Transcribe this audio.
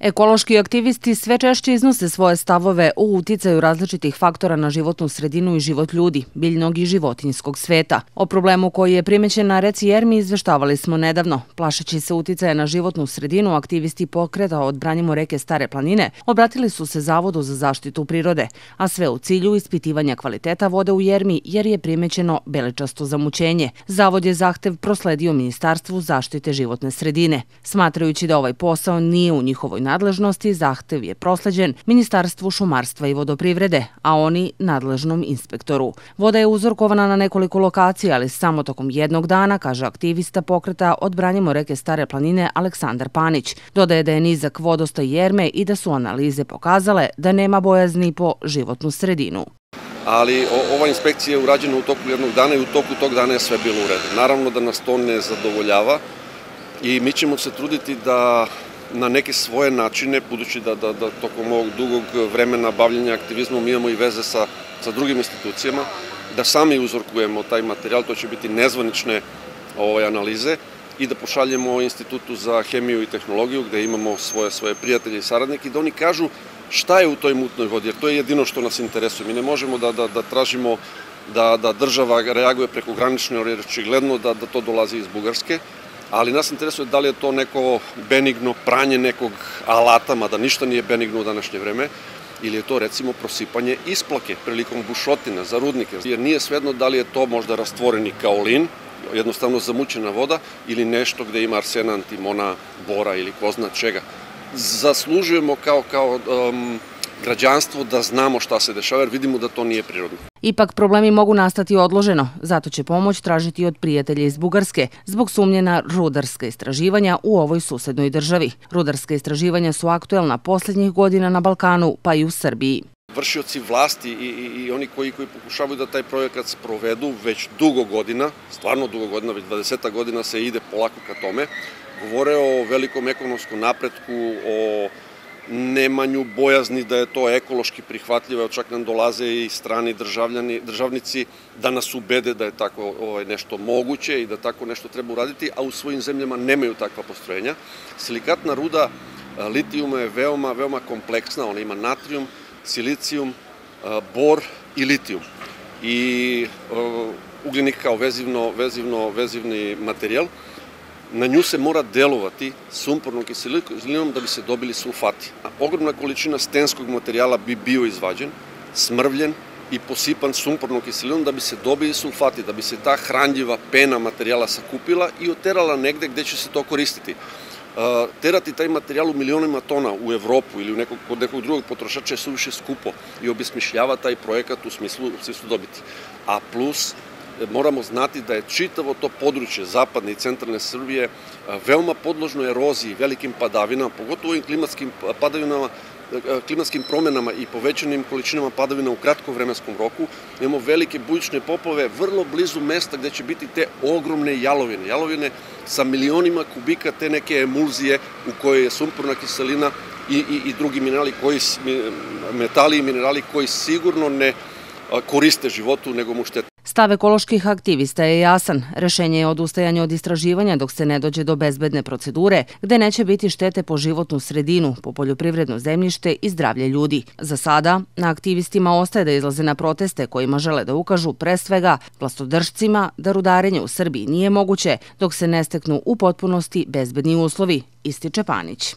Ekološki aktivisti sve češće iznose svoje stavove o uticaju različitih faktora na životnu sredinu i život ljudi, biljnog i životinjskog sveta. O problemu koji je primećen na reci Jermi izveštavali smo nedavno. Plašeći se uticaja na životnu sredinu, aktivisti pokreta od Branimo reke Stare planine obratili su se Zavodu za zaštitu prirode, a sve u cilju ispitivanja kvaliteta vode u Jermi jer je primećeno belečasto zamućenje. Zavod je zahtev prosledio Ministarstvu zaštite životne sredine, smatrajući da ovaj posao nije u njihovoj nadležnosti zahtev je prosleđen Ministarstvu šumarstva i vodoprivrede, a oni nadležnom inspektoru. Voda je uzorkovana na nekoliko lokacija, ali samo tokom jednog dana, kaže aktivista pokreta Odbranimo reke Stare planine Aleksandar Panić. Dodaje da je nizak vodosta Jerme i da su analize pokazale da nema bojazni po životnu sredinu ali ova inspekcija je urađena u toku jednog dana i u toku tog dana je sve bilo u redu. Naravno da nas to ne zadovoljava i mi ćemo se truditi da na neke svoje načine, budući da, da, da tokom ovog dugog vremena bavljenja aktivizmom imamo i veze sa, sa drugim institucijama, da sami uzorkujemo taj materijal, to će biti nezvanične ovaj, analize i da pošaljemo Institutu za hemiju i tehnologiju gde imamo svoje svoje prijatelje i saradnike i da oni kažu šta je u toj mutnoj vodi, jer to je jedino što nas interesuje. Mi ne možemo da, da, da tražimo da, da država reaguje preko granične, jer očigledno da, da to dolazi iz Bugarske, ali nas interesuje da li je to neko benigno pranje nekog alata, mada ništa nije benigno u današnje vreme, ili je to recimo prosipanje isplake prilikom bušotina za rudnike, jer nije svedno da li je to možda rastvoreni kaolin, jednostavno zamućena voda, ili nešto gde ima arsena, antimona, bora ili ko zna čega. Zaslužujemo kao, kao um, građanstvo da znamo šta se dešava, jer vidimo da to nije prirodno. Ipak problemi mogu nastati odloženo, zato će pomoć tražiti od prijatelja iz Bugarske zbog sumnjena rudarska istraživanja u ovoj susednoj državi. Rudarska istraživanja su aktuelna poslednjih godina na Balkanu pa i u Srbiji vršioci vlasti i, i, oni koji, koji pokušavaju da taj projekat sprovedu već dugo godina, stvarno dugo godina, već 20 godina se ide polako ka tome, govore o velikom ekonomskom napretku, o Nemanju bojazni da je to ekološki prihvatljivo, evo čak nam dolaze i strani državljani, državnici da nas ubede da je tako ovaj, nešto moguće i da tako nešto treba uraditi, a u svojim zemljama nemaju takva postrojenja. Silikatna ruda e, litijuma je veoma, veoma kompleksna, ona ima natrijum, silicijum, e, bor i litijum. I e, ugljenik kao vezivno, vezivno, vezivni materijal na nju se mora delovati sumpornom kiselinom da bi se dobili sulfati. A ogromna količina stenskog materijala bi bio izvađen, smrvljen i posipan sumpornom kiselinom da bi se dobili sulfati, da bi se ta hranljiva pena materijala sakupila i oterala negde gde će se to koristiti. E, terati taj materijal u milionima tona u Evropu ili u nekog, kod nekog drugog potrošača je suviše skupo i obismišljava taj projekat u smislu, u smislu dobiti. A plus, moramo znati da je čitavo to područje zapadne i centralne Srbije veoma podložno eroziji, velikim padavinama, pogotovo ovim klimatskim padavinama klimatskim promenama i povećanim količinama padavina u kratkom vremenskom roku, imamo velike bujične poplove vrlo blizu mesta gde će biti te ogromne jalovine. Jalovine sa milionima kubika te neke emulzije u kojoj je sumporna kiselina i, i, i drugi minerali koji, metali i minerali koji sigurno ne koriste životu, nego mu štete. Stav ekoloških aktivista je jasan. Rešenje je odustajanje od istraživanja dok se ne dođe do bezbedne procedure, gde neće biti štete po životnu sredinu, po poljoprivredno zemljište i zdravlje ljudi. Za sada, na aktivistima ostaje da izlaze na proteste kojima žele da ukažu pre svega vlastodržcima da rudarenje u Srbiji nije moguće dok se ne steknu u potpunosti bezbedni uslovi, ističe Panić.